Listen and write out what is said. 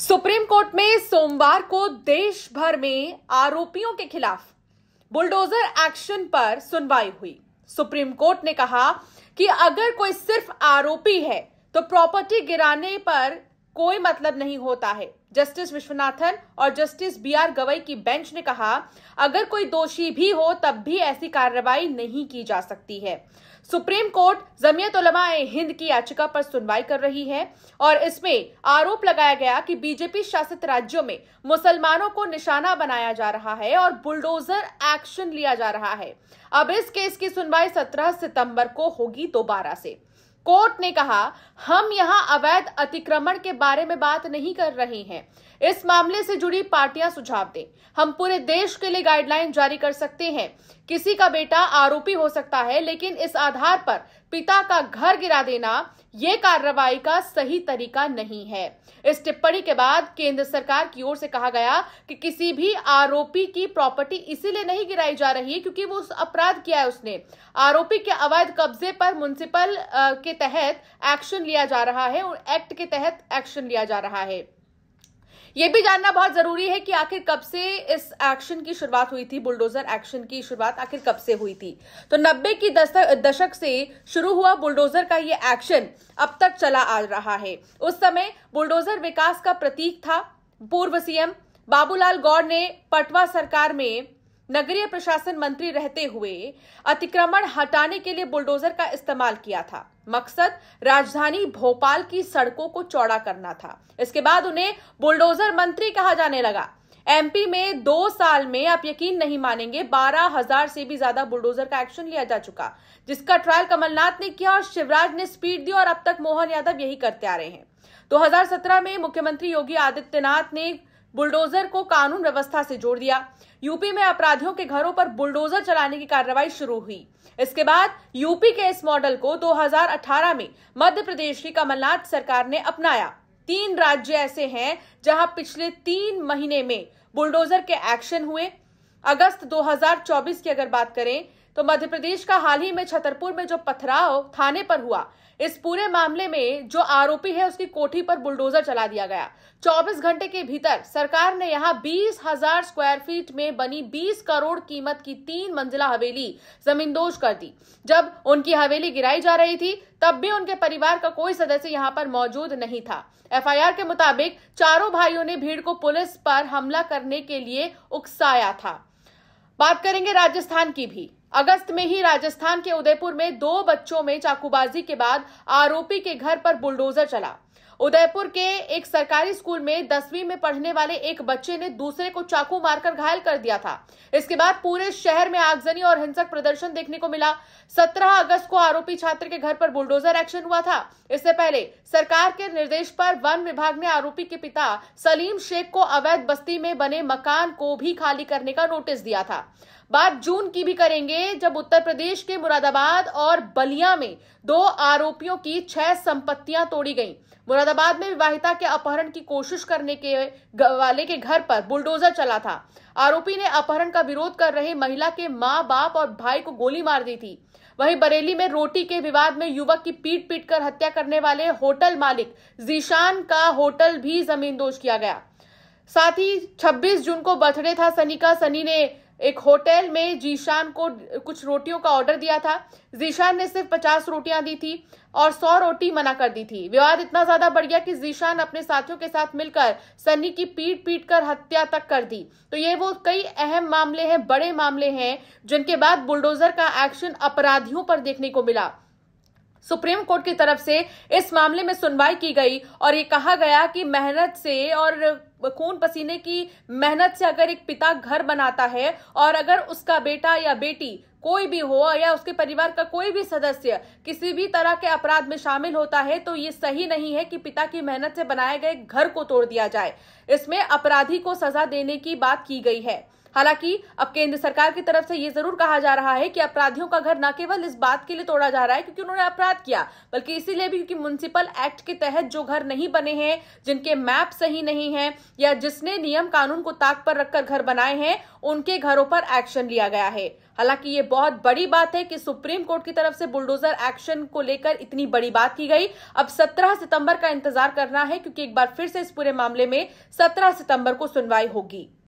supreme court में सोमवार को देश भर में आरोपियों के खिलाफ बुलडोजर एक्शन पर सुनवाई हुई सुप्रीम कोर्ट ने कहा कि अगर कोई सिर्फ आरोपी है तो प्रॉपर्टी गिराने पर कोई मतलब नहीं होता है जस्टिस विश्वनाथन और जस्टिस बी आर गवई की बेंच ने कहा अगर कोई दोषी भी हो तब भी ऐसी कार्रवाई नहीं की जा सकती है सुप्रीम कोर्ट जमीयत उलमा हिंद की याचिका पर सुनवाई कर रही है और इसमें आरोप लगाया गया कि बीजेपी शासित राज्यों में मुसलमानों को निशाना बनाया जा रहा है और बुलडोजर एक्शन लिया जा रहा है अब इस केस की सुनवाई 17 सितंबर को होगी दोबारा से कोर्ट ने कहा हम यहां अवैध अतिक्रमण के बारे में बात नहीं कर रहे हैं इस मामले से जुड़ी पार्टियां सुझाव दें हम पूरे देश के लिए गाइडलाइन जारी कर सकते हैं किसी का बेटा आरोपी हो सकता है लेकिन इस आधार पर पिता का घर गिरा देना ये कार्रवाई का सही तरीका नहीं है इस टिप्पणी के बाद केंद्र सरकार की ओर से कहा गया कि किसी भी आरोपी की प्रॉपर्टी इसीलिए नहीं गिराई जा रही क्योंकि वो उस अपराध किया है उसने आरोपी के अवैध कब्जे पर म्यूनिसिपल के तहत एक्शन लिया जा रहा है और एक्ट के तहत एक्शन लिया जा रहा है ये भी जानना बहुत जरूरी है कि आखिर कब से इस एक्शन की शुरुआत हुई थी बुलडोजर एक्शन की शुरुआत आखिर कब से हुई थी तो नब्बे की दशक से शुरू हुआ बुलडोजर का ये एक्शन अब तक चला आ रहा है उस समय बुलडोजर विकास का प्रतीक था पूर्व सीएम बाबूलाल गौर ने पटवा सरकार में नगरीय प्रशासन मंत्री रहते हुए अतिक्रमण हटाने के लिए बुलडोजर का इस्तेमाल किया था मकसद राजधानी भोपाल की सड़कों को चौड़ा करना था इसके बाद उन्हें बुलडोजर मंत्री कहा जाने लगा एमपी में दो साल में आप यकीन नहीं मानेंगे बारह हजार से भी ज्यादा बुलडोजर का एक्शन लिया जा चुका जिसका ट्रायल कमलनाथ ने किया और शिवराज ने स्पीड दी और अब तक मोहन यादव यही करते आ रहे हैं 2017 में मुख्यमंत्री योगी आदित्यनाथ ने बुलडोजर को कानून व्यवस्था से जोड़ दिया यूपी में अपराधियों के घरों पर बुलडोजर चलाने की कार्रवाई शुरू हुई इसके बाद यूपी के इस मॉडल को 2018 में मध्य प्रदेश की कमलनाथ सरकार ने अपनाया तीन राज्य ऐसे हैं जहां पिछले तीन महीने में बुलडोजर के एक्शन हुए अगस्त 2024 की अगर बात करें तो मध्य प्रदेश का हाल ही में छतरपुर में जो पथराव थाने पर हुआ इस पूरे मामले में जो आरोपी है उसकी कोठी पर बुलडोजर चला दिया गया 24 घंटे के भीतर सरकार ने यहां बीस हजार स्क्वायर फीट में बनी 20 करोड़ कीमत की तीन मंजिला हवेली जमींदोज कर दी जब उनकी हवेली गिराई जा रही थी तब भी उनके परिवार का कोई सदस्य यहां पर मौजूद नहीं था एफआईआर के मुताबिक चारों भाइयों ने भीड़ को पुलिस पर हमला करने के लिए उकसाया था बात करेंगे राजस्थान की भी अगस्त में ही राजस्थान के उदयपुर में दो बच्चों में चाकूबाजी के बाद आरोपी के घर पर बुलडोजर चला उदयपुर के एक सरकारी स्कूल में दसवीं में पढ़ने वाले एक बच्चे ने दूसरे को चाकू मारकर घायल कर दिया था इसके बाद पूरे शहर में आगजनी और हिंसक प्रदर्शन देखने को मिला 17 अगस्त को आरोपी छात्र के घर पर बुलडोजर एक्शन हुआ था इससे पहले सरकार के निर्देश पर वन विभाग ने आरोपी के पिता सलीम शेख को अवैध बस्ती में बने मकान को भी खाली करने का नोटिस दिया था बात जून की भी करेंगे जब उत्तर प्रदेश के मुरादाबाद और बलिया में दो आरोपियों की छह संपत्तियां तोड़ी गईं मुरादाबाद में विवाहिता के अपहरण की कोशिश करने के वाले के घर पर बुलडोजर चला था आरोपी ने अपहरण का विरोध कर रहे महिला के माँ बाप और भाई को गोली मार दी थी वहीं बरेली में रोटी के विवाद में युवक की पीट पीट कर हत्या करने वाले होटल मालिक जीशान का होटल भी जमींदोज किया गया साथ ही 26 जून को बर्थडे था सनी का सनी ने एक होटल में जीशान को कुछ रोटियों का ऑर्डर दिया था जीशान ने सिर्फ पचास रोटियां दी थी और सौ रोटी मना कर दी थी विवाद इतना ज्यादा बढ़ गया कि जीशान अपने साथियों के साथ मिलकर सन्नी की पीट पीट कर हत्या तक कर दी तो ये वो कई अहम मामले हैं बड़े मामले हैं जिनके बाद बुलडोजर का एक्शन अपराधियों पर देखने को मिला सुप्रीम कोर्ट की तरफ से इस मामले में सुनवाई की गई और ये कहा गया कि मेहनत से और खून पसीने की मेहनत से अगर एक पिता घर बनाता है और अगर उसका बेटा या बेटी कोई भी हो या उसके परिवार का कोई भी सदस्य किसी भी तरह के अपराध में शामिल होता है तो ये सही नहीं है कि पिता की मेहनत से बनाए गए घर को तोड़ दिया जाए इसमें अपराधी को सजा देने की बात की गई है हालांकि अब केंद्र सरकार की तरफ से ये जरूर कहा जा रहा है कि अपराधियों का घर न केवल इस बात के लिए तोड़ा जा रहा है क्योंकि उन्होंने अपराध किया बल्कि इसीलिए भी क्योंकि म्यूनिसिपल एक्ट के तहत जो घर नहीं बने हैं जिनके मैप सही नहीं है या जिसने नियम कानून को ताक पर रखकर घर बनाए हैं उनके घरों पर एक्शन लिया गया है हालांकि ये बहुत बड़ी बात है कि सुप्रीम कोर्ट की तरफ से बुलडोजर एक्शन को लेकर इतनी बड़ी बात की गई अब 17 सितंबर का इंतजार करना है क्योंकि एक बार फिर से इस पूरे मामले में 17 सितंबर को सुनवाई होगी